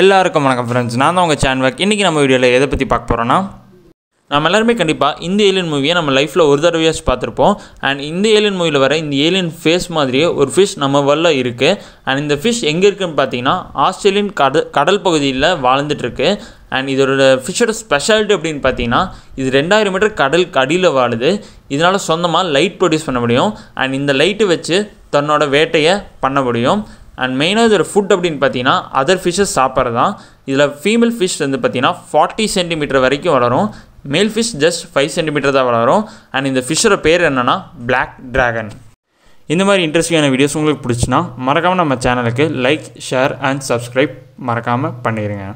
எல்லாருக்கும் வணக்கம் ஃப்ரெண்ட்ஸ் நான் தான் உங்கள் சேன்வாக் இன்றைக்கி நம்ம வீடியோவில் எதை பற்றி பார்க்க போகிறோன்னா நம்ம எல்லாருமே கண்டிப்பாக இந்த ஏலியன் மூவியை நம்ம லைஃப்பில் ஒரு தடவையாச்சு பார்த்துருப்போம் அண்ட் இந்த ஏலியன் மூவியில் வர இந்த ஏலியன் ஃபேஸ் மாதிரியே ஒரு ஃபிஷ் நம்ம வரல இருக்குது அண்ட் இந்த ஃபிஷ் எங்கே இருக்குன்னு பார்த்தீங்கன்னா ஆஸ்திரேலியன் கடல் கடல் பகுதியில் வாழ்ந்துட்டுருக்கு அண்ட் இதோட ஃபிஷ்ஷோட ஸ்பெஷாலிட்டி அப்படின்னு பார்த்தீங்கன்னா இது ரெண்டாயிரம் மீட்டர் கடல் அடியில் வாழுது இதனால் சொந்தமாக லைட் ப்ரொடியூஸ் பண்ண முடியும் அண்ட் இந்த லைட்டு வச்சு தன்னோட வேட்டையை பண்ண முடியும் அண்ட் மெயினாக இதோட ஃபுட் அப்படின்னு பார்த்தீங்கன்னா அதர் ஃபிஷ்ஷஸ் சாப்பிட்றது தான் இதில் ஃபீமேல் ஃபிஷ் வந்து பார்த்தீங்கன்னா ஃபார்ட்டி சென்டிமீட்டர் வரைக்கும் வளரும் மேல் ஃபிஷ் ஜஸ்ட் ஃபைவ் சென்டிமீட்டர் தான் வளரும் அண்ட் இந்த ஃபிஷ்ஷோட பேர் என்னென்னா பிளாக் ட்ராகன் இந்த மாதிரி இன்ட்ரெஸ்டிங்கான வீடியோஸ் உங்களுக்கு பிடிச்சின்னா மறக்காமல் நம்ம சேனலுக்கு லைக் ஷேர் அண்ட் சப்ஸ்கிரைப் மறக்காமல் பண்ணிடுங்க